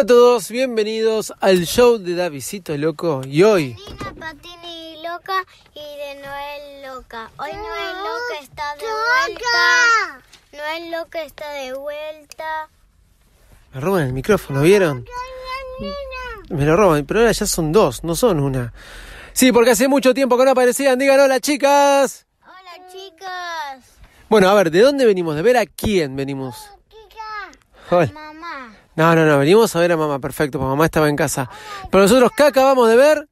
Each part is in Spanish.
Hola a todos, bienvenidos al show de Davidito Loco y hoy. Nina Patini Loca y de Noel Loca. Hoy Noel Loca está de vuelta. Noel Loca está de vuelta. Me roban el micrófono, ¿vieron? Me lo roban, pero ahora ya son dos, no son una. Sí, porque hace mucho tiempo que no aparecían. Digan hola, chicas. Hola, chicas. Bueno, a ver, ¿de dónde venimos? ¿De ver a quién venimos? Hola. Mamá. No, no, no, venimos a ver a mamá, perfecto, porque mamá estaba en casa. Pero nosotros, ¿qué acabamos de ver?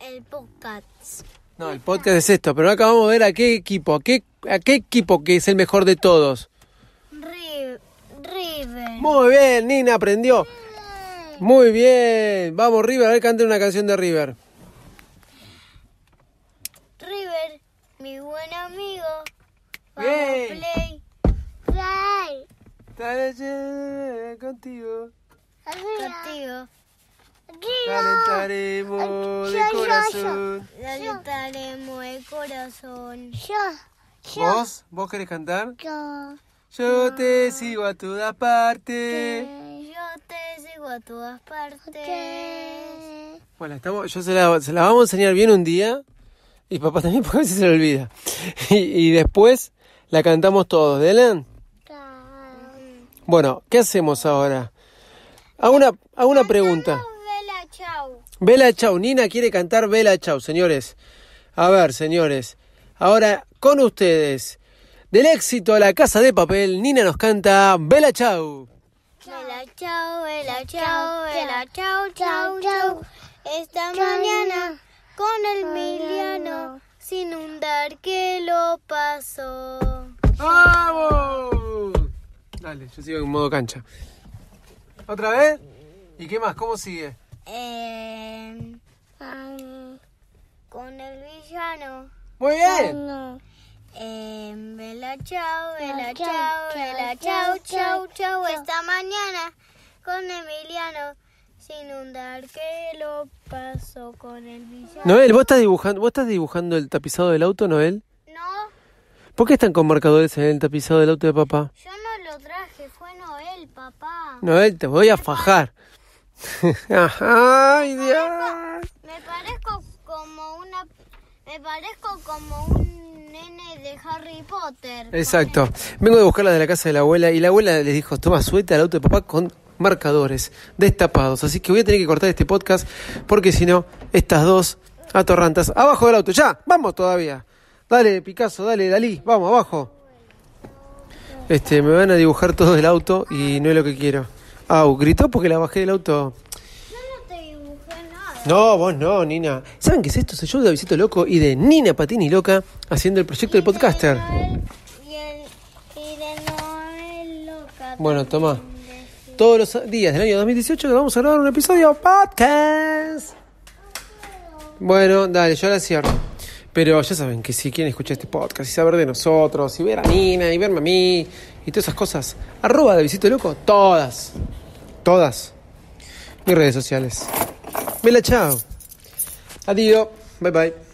El podcast. No, el podcast es esto, pero acabamos de ver a qué equipo, a qué, equipo que es el mejor de todos. River. Muy bien, Nina aprendió. Muy bien. Vamos, River, a ver, cante una canción de River. River, mi buen amigo. Estaré contigo. Contigo. Calentaremos el corazón. Calentaremos el corazón. Yo. ¿Vos? ¿Vos querés cantar? Yo. Yo te sigo a todas partes. Yo te sigo a todas partes. Bueno, estamos, yo se la, se la vamos a enseñar bien un día. Y papá también, porque a veces se le olvida. Y, y después la cantamos todos. ¿Delan? Bueno, ¿qué hacemos ahora? A una, a una pregunta. Vela Chau. Vela Chau. Nina quiere cantar Vela Chau, señores. A ver, señores. Ahora, con ustedes. Del éxito a la casa de papel, Nina nos canta Vela Chau. Vela Chau, Vela Chau, Vela Chau, Chau, Chau. Esta mañana con el Miliano, sin un dar que lo pasó. ¡Vamos! Dale, yo sigo en modo cancha. ¿Otra vez? ¿Y qué más? ¿Cómo sigue? Em, con el villano. Muy bien. vela chao, vela chao, vela chao, chao, chao, esta mañana con Emiliano. Sin dar que lo pasó con el villano. Noel, ¿vos estás dibujando, vos estás dibujando el tapizado del auto, Noel? No. ¿Por qué están con marcadores en el tapizado del auto de papá? Yo no traje, fue Noel, papá. Noel, te voy a fajar. Ay, Dios. Me parezco como una me parezco como un nene de Harry Potter. Exacto. Vengo de buscarla de la casa de la abuela y la abuela les dijo, toma, suelta al auto de papá con marcadores destapados. Así que voy a tener que cortar este podcast porque si no, estas dos atorrantas abajo del auto. Ya, vamos todavía. Dale, Picasso, dale, Dalí, vamos, abajo. Este, me van a dibujar todo el auto y no es lo que quiero. Au, gritó porque la bajé del auto. No, no te dibujé nada. No, vos no, Nina. ¿Saben qué es esto? Soy yo de Loco y de Nina Patini Loca haciendo el proyecto del podcaster. y, de Noel Loca. Bueno, toma. Todos los días del año 2018 que vamos a grabar un episodio podcast. Bueno, dale, yo la cierro. Pero ya saben que si quieren escuchar este podcast y saber de nosotros, y ver a Nina, y verme a mí, y todas esas cosas, arroba de Visito Loco, todas, todas mis redes sociales. Vela, chao. Adiós, bye bye.